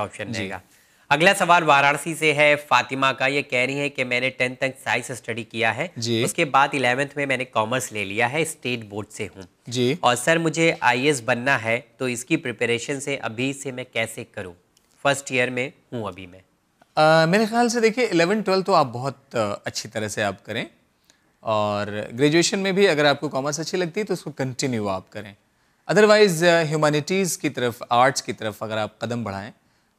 Option रहेगा अगला सवाल वाराणसी से है फातिमा का ये कह रही है कि मैंने टेंथ तक साइंस स्टडी किया है उसके बाद इलेवेंथ में मैंने कॉमर्स ले लिया है स्टेट बोर्ड से हूँ जी और सर मुझे आई बनना है तो इसकी प्रिपरेशन से अभी से मैं कैसे करूँ फर्स्ट ईयर में हूँ अभी मैं आ, मेरे ख्याल से देखिए इलेवन ट्वेल्थ तो आप बहुत अच्छी तरह से आप करें और ग्रेजुएशन में भी अगर आपको कॉमर्स अच्छी लगती है तो उसको कंटिन्यू आप करें अदरवाइज़ ह्यूमैनिटीज़ की तरफ आर्ट्स की तरफ अगर आप कदम बढ़ाएं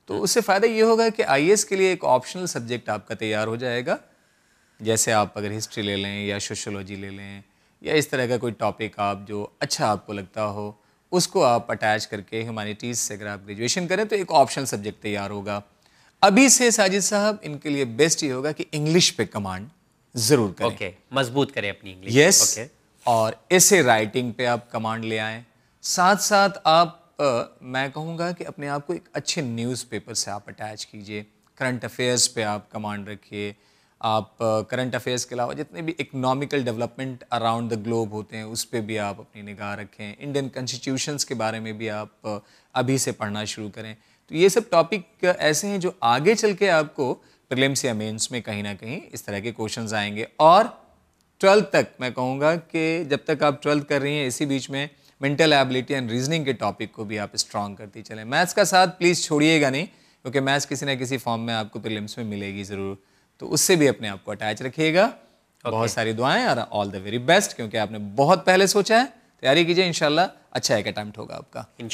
तो उससे फ़ायदा ये होगा कि आई के लिए एक ऑप्शनल सब्जेक्ट आपका तैयार हो जाएगा जैसे आप अगर हिस्ट्री ले लें या सोशोलॉजी ले लें या इस तरह का कोई टॉपिक आप जो अच्छा आपको लगता हो उसको आप अटैच करके ह्यूमैनिटीज़ से अगर आप ग्रेजुएशन करें तो एक ऑप्शनल सब्जेक्ट तैयार होगा अभी से साजिद साहब इनके लिए बेस्ट ये होगा कि इंग्लिश पे कमांड ज़रूर करें ओके okay, मजबूत करें अपनी इंग्लिश यस yes, okay. और ऐसे राइटिंग पे आप कमांड ले आए साथ साथ आप अ मैं कहूँगा कि अपने आप को एक अच्छे न्यूज़पेपर से आप अटैच कीजिए करंट अफेयर्स पे आप कमांड रखिए आप करंट अफेयर्स के अलावा जितने भी economical development around the globe होते हैं उस पर भी आप अपनी निगाह रखें इंडियन कॉन्स्टिट्यूशंस के बारे में भी आप अभी से पढ़ना शुरू करें तो ये सब टॉपिक ऐसे हैं जो आगे चल के आपको प्रिलिम्स या मेंस में कहीं ना कहीं इस तरह के क्वेश्चंस आएंगे और ट्वेल्थ तक मैं कहूँगा कि जब तक आप ट्वेल्थ कर रही हैं इसी बीच में मेंटल एबिलिटी एंड रीजनिंग के टॉपिक को भी आप स्ट्रॉन्ग करती चले मैथ्स का साथ प्लीज़ छोड़िएगा नहीं क्योंकि मैथ्स किसी ना किसी फॉर्म में आपको प्रिलिम्स में मिलेगी ज़रूर तो उससे भी अपने आप को अटैच रखिएगा okay. बहुत सारी दुआएं और ऑल द वेरी बेस्ट क्योंकि आपने बहुत पहले सोचा है तैयारी कीजिए इनशाला अच्छा एक अटैम्प्ट होगा आपका